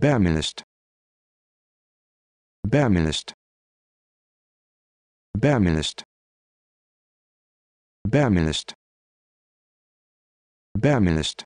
Baminist. Baminist. Baminist. Baminist. Baminist.